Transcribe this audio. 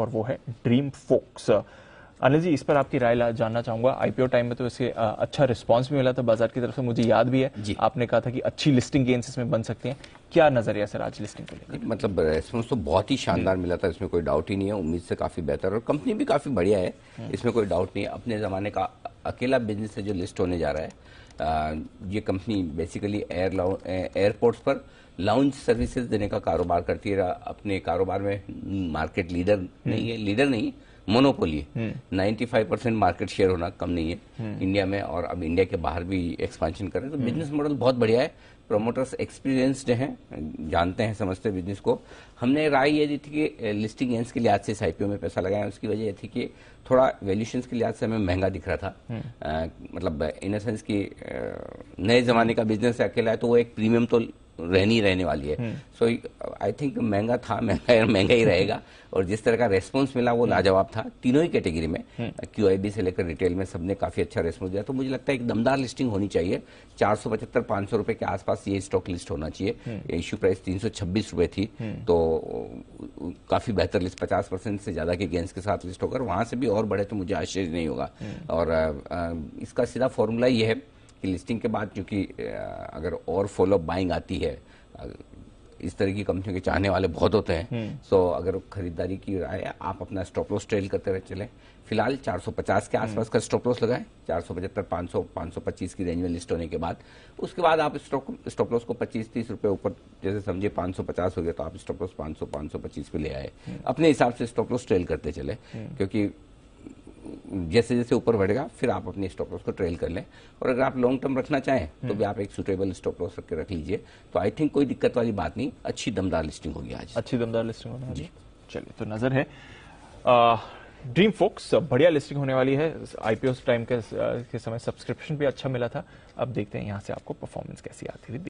और वो है ड्रीम फोक्स अनिल जी इस पर आपकी राय जानना चाहूंगा आईपीओ टाइम में तो इसके अच्छा रिस्पांस भी मिला था बाजार की तरफ से मुझे याद भी है आपने कहा था कि अच्छी लिस्टिंग गेंस इसमें बन सकते हैं क्या नजरिया सर आज लिस्टिंग को लेकर मतलब रेस्पॉन्स तो बहुत ही शानदार मिला था इसमें कोई डाउट ही नहीं है उम्मीद से काफी बेहतर और कंपनी भी काफी बढ़िया है हम्म। इसमें कोई डाउट नहीं है अपने जमाने का अकेला बिजनेस है जो लिस्ट होने जा रहा है ये कंपनी बेसिकली एयर एयरपोर्ट्स पर लाउंज सर्विसेज देने का कारोबार करती है अपने कारोबार में मार्केट लीडर नहीं है लीडर नहीं मोनोपोली 95 परसेंट मार्केट शेयर होना कम नहीं है इंडिया हम्म। में और अब इंडिया के बाहर भी एक्सपांशन कर रहे हैं तो बिजनेस हम्म। मॉडल बहुत बढ़िया है प्रमोटर्स एक्सपीरियंस्ड हैं जानते हैं समझते हैं बिजनेस को हमने राय ये दी थी कि लिस्टिंग एंड्स के लिहाज से इस आईपीओ में पैसा लगाया उसकी वजह यह थी कि थोड़ा वैल्यूशन के लिहाज से हमें महंगा दिख रहा था आ, हम्म। मतलब इन द सेंस कि नए जमाने का बिजनेस अकेला है तो वो एक प्रीमियम तो रहनी रहने वाली है सो आई थिंक महंगा था महंगा यार महंगा ही रहेगा और जिस तरह का रेस्पॉन्स मिला वो हम्म। लाजवाब था तीनों ही कैटेगरी में क्यू हम्म। से लेकर रिटेल में सबने काफी अच्छा रेस्पॉन्स दिया तो मुझे लगता है एक दमदार लिस्टिंग होनी चाहिए चार सौ पचहत्तर पांच सौ रुपए के आसपास ये स्टॉक लिस्ट होना चाहिए इश्यू हम्म। प्राइस तीन सौ छब्बीस रुपए थी तो काफी बेहतर लिस्ट पचास परसेंट से ज्यादा के गेंस के साथ लिस्ट होकर वहां से भी और बढ़े तो मुझे आश्चर्य नहीं होगा और इसका सीधा फॉर्मूला ये है कि लिस्टिंग के बाद क्योंकि अगर और फॉलो बाइंग आती है इस तरह की कंपनियों के चाहने वाले बहुत होते हैं सो हम्म। so, अगर खरीदारी की राय आप अपना स्टॉप लॉस ट्रेल करते रहे चले फिलहाल 450 के आसपास हम्म। का स्टॉप लॉस लगाएं चार सौ पचहत्तर पाँच सौ की रेंज में लिस्ट होने के बाद उसके बाद आप स्टॉप लॉस को 25 तीस रुपए ऊपर जैसे समझे 550 हो गया तो आप स्टॉप लॉस पाँच सौ पाँच सौ पे ले आए हम्म। अपने हिसाब से स्टॉप लॉस ट्रेल करते चले क्योंकि जैसे जैसे ऊपर बढ़ेगा फिर आप अपने स्टॉप लॉस को ट्रेल कर लें और अगर आप लॉन्ग टर्म रखना चाहें तो भी आप एक सुटेबल स्टॉप लॉस रख के रख लीजिए तो आई थिंक कोई दिक्कत वाली बात नहीं अच्छी दमदार लिस्टिंग होगी आज अच्छी दमदार लिस्टिंग होगी जी चलिए तो नजर है ड्रीम फोक्स बढ़िया लिस्टिंग होने वाली है आईपीओ टाइम के, के समय सब्सक्रिप्शन भी अच्छा मिला था अब देखते हैं यहाँ से आपको परफॉर्मेंस कैसी आती हुई